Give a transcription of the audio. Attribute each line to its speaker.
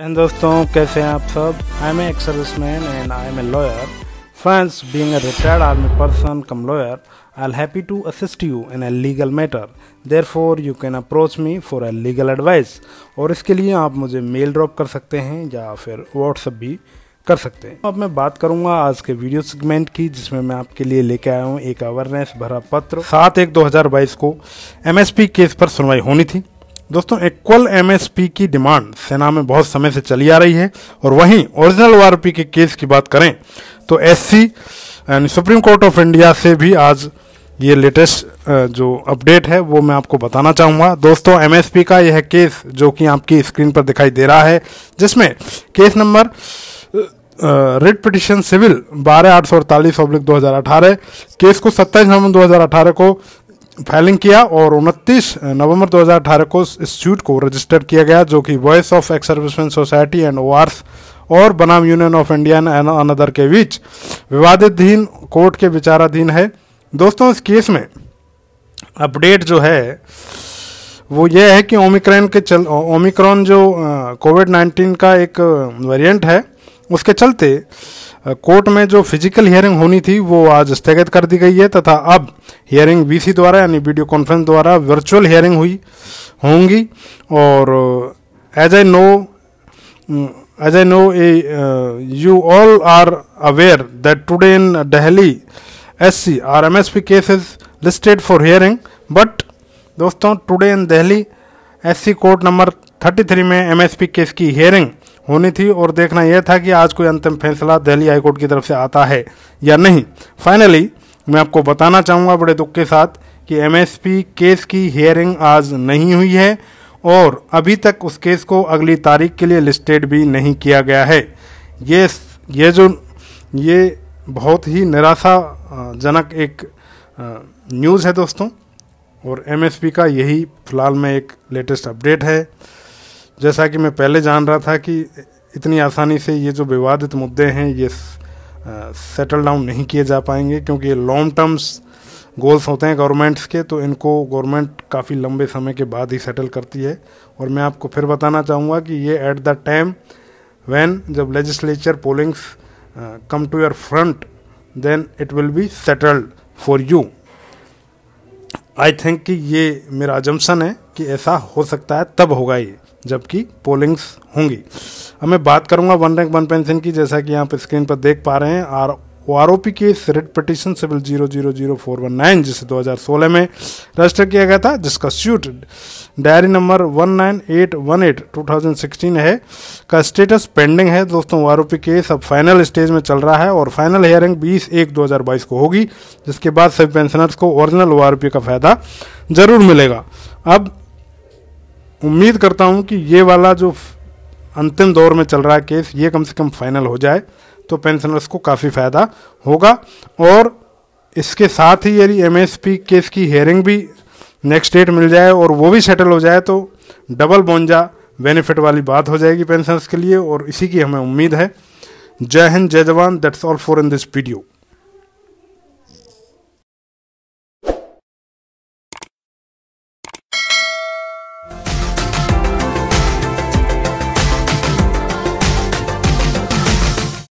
Speaker 1: and दोस्तों कैसे हैं आप सब I am ex service man and I am a lawyer friends being retired army person cum lawyer I'll happy to assist you in a legal matter therefore you can approach me for a legal advice और इसके लिए आप मुझे mail drop कर सकते हैं या फिर व्हाट्सअप भी कर सकते हैं अब मैं बात करूंगा आज के वीडियो सेगमेंट की जिसमें मैं आपके लिए लेके आया हूं एक अवेयरनेस भरा पत्र सात एक दो हजार बाईस को एमएसपी केस पर सुनवाई होनी थी दोस्तों इक्वल एमएसपी की डिमांड सेना में बहुत समय से चली आ रही है और वहीं ओरिजिनल वारपी के केस की बात करें तो एससी यानी सुप्रीम कोर्ट ऑफ इंडिया से भी आज ये लेटेस्ट जो अपडेट है वो मैं आपको बताना चाहूँगा दोस्तों एम का यह केस जो कि आपकी स्क्रीन पर दिखाई दे रहा है जिसमें case number writ petition civil बारह आठ सौ अड़तालीस ऑब्लिक दो केस को सत्ताईस नवंबर 2018 को फाइलिंग किया और 29 नवंबर 2018 को इस सूट को रजिस्टर किया गया जो कि voice of ex serviceman society and ors और बनाम यूनियन ऑफ इंडिया अनदर के बीच विवादितधीन कोर्ट के विचाराधीन है दोस्तों इस केस में अपडेट जो है वो ये है कि ओमिक्रॉन के चल ओमिक्रॉन जो कोविड नाइन्टीन का एक वेरिएंट है उसके चलते कोर्ट में जो फिजिकल हियरिंग होनी थी वो आज स्थगित कर दी गई है तथा अब हियरिंग वीसी द्वारा यानी वीडियो कॉन्फ्रेंस द्वारा वर्चुअल हियरिंग हुई होंगी और as I know as I know you all are aware that today in Delhi C R M S P case is listed for hearing but दोस्तों today in Delhi C court number three में P case की hearing होनी थी और देखना यह था कि आज कोई अंतिम फैसला दिल्ली हाईकोर्ट की तरफ से आता है या नहीं फाइनली मैं आपको बताना चाहूँगा बड़े दुख के साथ कि एम केस की हियरिंग आज नहीं हुई है और अभी तक उस केस को अगली तारीख के लिए लिस्टेड भी नहीं किया गया है ये ये जो ये बहुत ही निराशाजनक एक न्यूज़ है दोस्तों और एमएसपी का यही फ़िलहाल में एक लेटेस्ट अपडेट है जैसा कि मैं पहले जान रहा था कि इतनी आसानी से ये जो विवादित मुद्दे हैं ये सेटल डाउन नहीं किए जा पाएंगे क्योंकि ये लॉन्ग टर्म्स गोल्स होते हैं गवर्नमेंट्स के तो इनको गवर्नमेंट काफ़ी लंबे समय के बाद ही सेटल करती है और मैं आपको फिर बताना चाहूँगा कि ये एट द टाइम वैन जब legislature pollings come to your front then it will be settled for you I think कि ये मेरा जम्सन है कि ऐसा हो सकता है तब होगा ये जबकि पोलिंग्स होंगी अब मैं बात करूंगा वन रैंक वन पेंशन की जैसा कि आप स्क्रीन पर देख पा रहे हैं R O R O P case writ petition civil zero zero zero four one nine जिसे सोलह में रजिस्टर किया गया था जिसका suit diary number one nine eight one eight two thousand sixteen है का स्टेटस पेंडिंग है दोस्तों O R O P case अब फाइनल स्टेज में चल रहा है और फाइनल हेयरिंग बीस एक दो हज़ार बाईस को होगी जिसके बाद सभी पेंशनर्स को original O R O P का फ़ायदा ज़रूर मिलेगा अब उम्मीद करता हूँ कि ये वाला जो अंतिम दौर में चल रहा है केस ये कम से कम फाइनल हो जाए तो पेंशनर्स को काफ़ी फ़ायदा होगा और इसके साथ ही यदि एम केस की हेयरिंग भी नेक्स्ट डेट मिल जाए और वो भी सेटल हो जाए तो डबल बोंजा बेनिफिट वाली बात हो जाएगी पेंशनर्स के लिए और इसी की हमें उम्मीद है जय हिंद जय जवान that's all for in this video